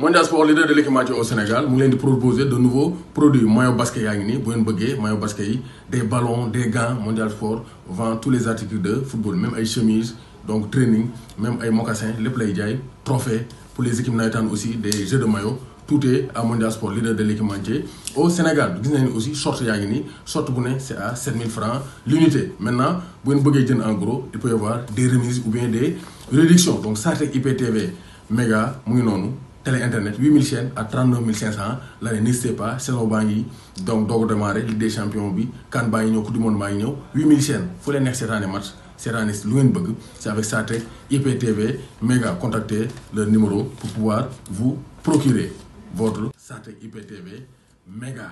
Mondial Sport leader de l'équipe l'équipementier au Sénégal nous allons proposer de nouveaux produits maillot basket yaa bouin basket des ballons des gants Mondial Sport vend tous les articles de football même les chemises donc training même ay mocassins les lay trophées trophées pour les équipes nationales aussi des jeux de maillot tout est à Mondial Sport leader de l'équipe l'équipementier au Sénégal Vous nañu aussi short yaa short c'est à 7000 francs l'unité maintenant vous ngeen en gros il peut y avoir des remises ou bien des réductions donc c'est IPTV méga mu internet 8000 chaînes à 39 500 la n'hésitez pas c'est au bangi donc donc démarrer Ligue des champions bi CAN baa ngi du monde baa 8000 chaînes fu leen neex année match seetaane lu ngeen bëgg c'est avec saté IPTV méga contactez le numéro pour pouvoir vous procurer votre saté IPTV méga.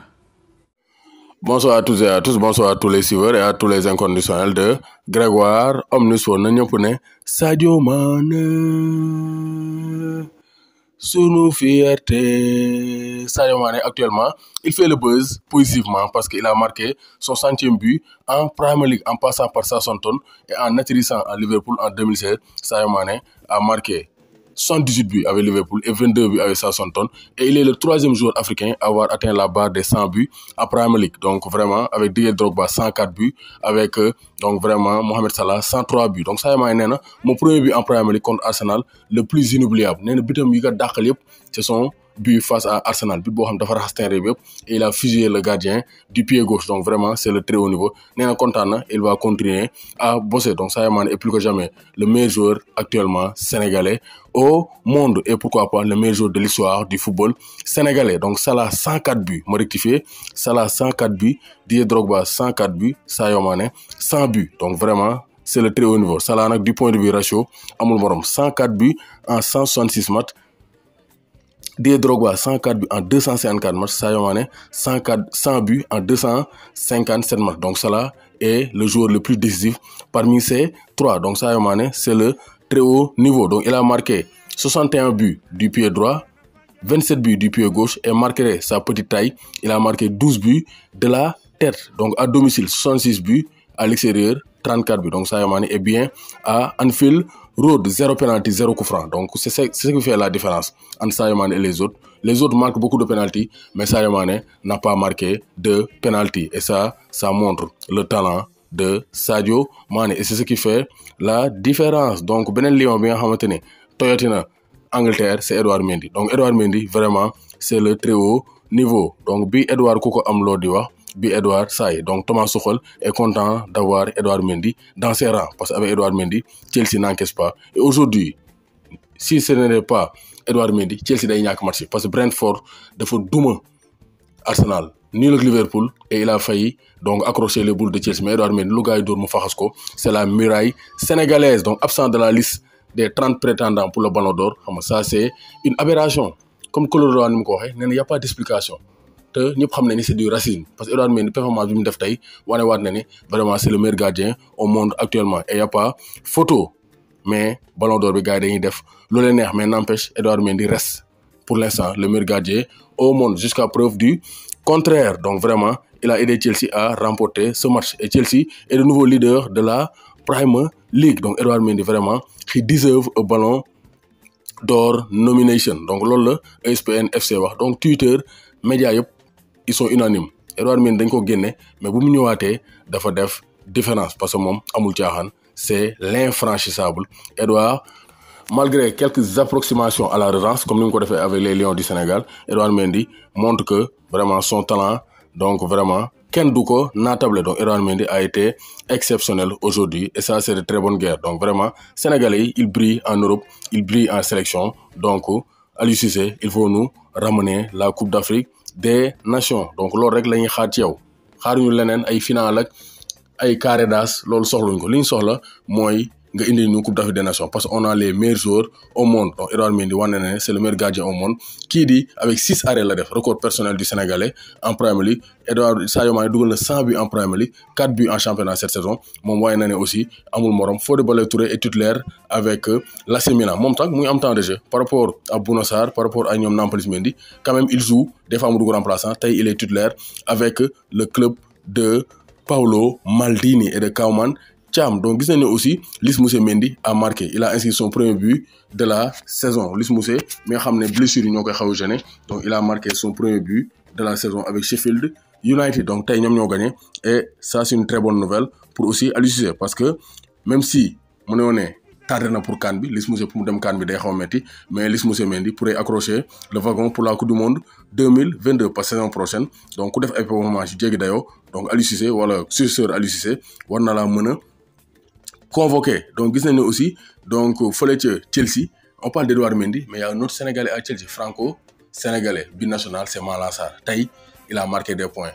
Bonsoir à tous et à tous, bonsoir à tous les suiveurs et à tous les inconditionnels de Grégoire Omnus woon Sadio nos fierté Sadio actuellement il fait le buzz positivement parce qu'il a marqué son centième but en Premier League en passant par Southampton et en atterrissant à Liverpool en 2016 Sadio a marqué 118 buts avec Liverpool et 22 buts avec Southampton. Et il est le troisième joueur africain à avoir atteint la barre des 100 buts après Premier League. Donc vraiment, avec Didier Drogba, 104 buts, avec euh, donc vraiment Mohamed Salah, 103 buts. Donc ça, c'est mon premier but en Premier League contre Arsenal, le plus inoubliable. Ce sont but face à Arsenal et il a fusillé le gardien du pied gauche donc vraiment c'est le très haut niveau il va continuer à bosser donc Sayaman est plus que jamais le meilleur joueur actuellement sénégalais au monde et pourquoi pas le meilleur joueur de l'histoire du football sénégalais donc a 104 buts rectifier, ça Salah 104 buts Didier 104 buts Sayaman 100 buts donc vraiment c'est le très haut niveau Salah a du point de vue ratio 104 buts en 166 matchs des 104 buts en 254 matchs, Sayomane, 104, 100 buts en 257 matchs. Donc cela est le joueur le plus décisif parmi ces trois. Donc Sayomane, c'est le très haut niveau. Donc il a marqué 61 buts du pied droit, 27 buts du pied gauche et marquerait sa petite taille. Il a marqué 12 buts de la tête. Donc à domicile, 66 buts à l'extérieur, 34 buts. Donc Sadio Mané est bien à Anfield Road, 0 penalty, 0 coup franc. Donc c'est ce qui fait la différence entre Sadio Mané et les autres. Les autres marquent beaucoup de penalty, mais Sadio Mané n'a pas marqué de penalty. Et ça, ça montre le talent de Sadio Mané. Et c'est ce qui fait la différence. Donc Benel Lyon, bien maintenir. Toyota, Angleterre, c'est Edouard Mendy. Donc Edouard Mendy, vraiment, c'est le très haut niveau. Donc bi Edouard Koko Amlo Diwa, bi Edouard Saïd, Donc Thomas Sokol est content d'avoir Edouard Mendy dans ses rangs parce qu'avec Edouard Mendy, Chelsea n'encaisse pas. Et aujourd'hui, si ce n'est pas Edouard Mendy, Chelsea n'a pas marché. parce que Brentford faut Douma Arsenal. Nul Liverpool et il a failli donc accrocher les boules de Chelsea. Mais Edouard Mendy, le gars c'est la muraille sénégalaise, donc absent de la liste des 30 prétendants pour le Ballon d'Or. Ça, c'est une aberration. Comme Colorado a dit, il n'y a pas d'explication te ñëpp xam c'est du Racine parce que Edouard Mendy performance bi mu def tey wane na vraiment c'est le meilleur gardien au monde actuellement et y a pas photo mais ballon d'or bi gars yi dañuy def lu leen neex mais n'empêche Edouard Mendy reste pour l'instant le meilleur gardien au monde jusqu'à preuve du contraire donc vraiment il a aidé Chelsea à remporter ce match et Chelsea est le nouveau leader de la Premier League donc Edouard Mendy vraiment qui deserve un ballon d'or nomination donc loolu ESPN FC donc Twitter média yëpp ils sont unanimes Edouard Mendy dañ ko mais bu mu fait dafa def différence parce que mom amul c'est l'infranchissable Edouard malgré quelques approximations à la relance comme nous avons fait avec les Lions du Sénégal Edouard Mendy montre que vraiment son talent donc vraiment Ken du pas donc Edouard Mendy a été exceptionnel aujourd'hui et ça c'est de très bonnes guerres. donc vraiment Sénégalais il brille en Europe il brille en sélection donc à l'UCC, il faut nous ramener la Coupe d'Afrique de nations donc loolu rek la ñuy xaar ci yow xaaruñu leneen ay final ak ay carré d'as loolu soxluñ ko li ñu soxla mooy nga indi ñu coupe d'Afrique des nations parce qu'on a les meilleurs joueurs au monde donc Edouard Mendy wane c'est le meilleur gardien au monde Qui dit, avec 6 arrêts la def record personnel du sénégalais en Premier League Edouard Sadio Mané dugal na 100 buts en Premier League quatre buts en championnat cette saison mom waaye na ne aussi amul morom Fodé Ballo-Touré est titulaire avec euh, l'AC Milan mom tak muy am temps de jeu par rapport à Bouna Sarr par rapport à ñom Napoli Mendy quand même il joue des fois mu grand remplaçant tay il est titulaire avec euh, le club de Paolo Maldini et de Kauman donc, Disney aussi, Lys Moussé Mendy a marqué. Il a inscrit son premier but de la saison. Lys mais il blessure, donc il a marqué son premier but de la saison avec Sheffield United. Donc, ils ont gagné. Et ça, c'est une très bonne nouvelle pour aussi halluciner. Parce que même si on est tardé pour le Lys Moussé pour dem mais Lys Moussé Mendy pourrait accrocher le wagon pour la Coupe du Monde 2022, pas saison prochaine. Donc, il a fait un moment, de match. donc Aliou voilà wala successeur Aliou Cissé war convoqué donc vous voyez aussi donc fële Chelsea on parle d'Edouard Mendy mais il y a un autre sénégalais à Chelsea franco sénégalais binational, c'est Malassar. Taï, il a marqué des points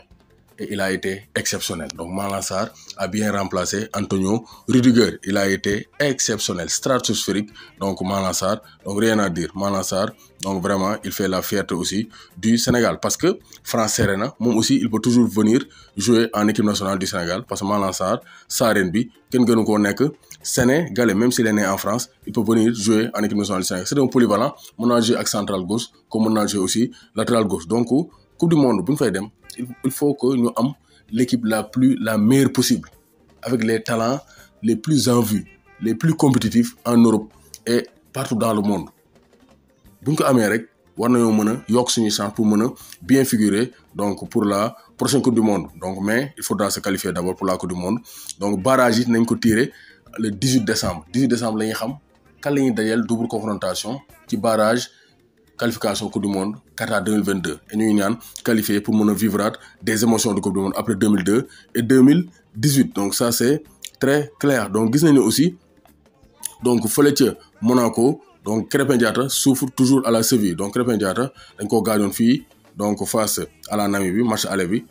et il a été exceptionnel. Donc Malansar a bien remplacé Antonio Rudiger. Il a été exceptionnel, stratosphérique. Donc Malansar, donc rien à dire. Malansar, donc vraiment, il fait la fierté aussi du Sénégal. Parce que France Serena, moi aussi, il peut toujours venir jouer en équipe nationale du Sénégal. Parce que Malansar, Sa Sarenbi, quelqu'un que nous connaissons, Sénégalais, même s'il est né en France, il peut venir jouer en équipe nationale du Sénégal. C'est un polyvalent. Mon a joué avec central gauche, comme mon a joué aussi latéral gauche. Donc, Coupe du Monde, vous faites il faut que nous ayons l'équipe la plus la meilleure possible avec les talents les plus en vue les plus compétitifs en Europe et partout dans le monde donc ko pour bien figurer donc pour la prochaine coupe du monde donc mais il faudra se qualifier d'abord pour la coupe du monde donc barrage yi nañ le 18 décembre 18 décembre nous xam double confrontation qui barrage qualification Coupe du Monde Qatar 2022 et nous sommes qualifié pour vivre des émotions de Coupe du Monde après 2002 et 2018 donc ça c'est très clair donc nous avons aussi donc Monaco donc Crépin souffre toujours à la cheville donc Krépin Diatta dañ koo fille donc face à la Namibie match à bi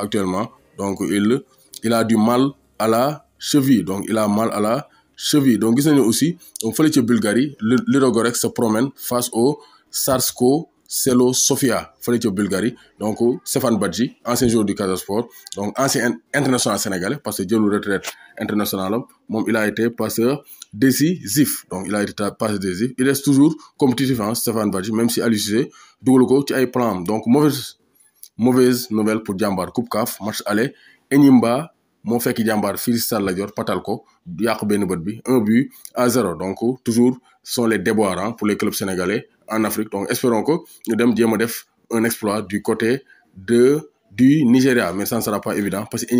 actuellement donc il il a du mal à la cheville donc il a mal à la cheville donc nous avons aussi donc fële Bulgarie Ludogorets se promène face au Sarsko Selo Sofia fële Bulgari Bulgarie donc Stéphane Badji ancien joueur du Casa donc ancien international sénégalais parce que retraite international il a été passeur décisif donc il a été passeur décisif il reste toujours compétitif hein Stéphane Badji même si à Cissé dugal ko ci ay plan donc mauvaise mauvaise nouvelle pour Djambar Coupe CAF match aller Enimba mon fait qui dit la jor patal ko un but à zéro donc toujours sont les déboires hein, pour les clubs sénégalais en Afrique donc espérons que nous dem faire un exploit du côté de du Nigeria mais ça ne sera pas évident parce que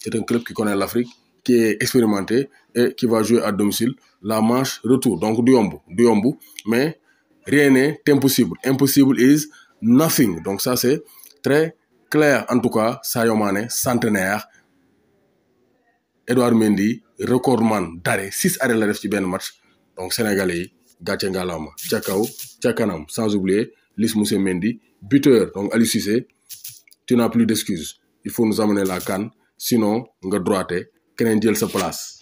c'est un club qui connaît l'Afrique qui est expérimenté et qui va jouer à domicile la manche retour donc du yombu mais rien n'est impossible impossible is nothing donc ça c'est très clair en tout cas Sadio Mané centenaire Edouard Mendy recordman d'arrêt 6 arrêts la def ci match donc sénégalais Gatien Galama, ngalaama Tchakanam, sans oublier Liss Moussé Mendy buteur donc Ali Cissé tu n'as plus d'excuses il faut nous amener la canne, sinon on va droiter. jël sa place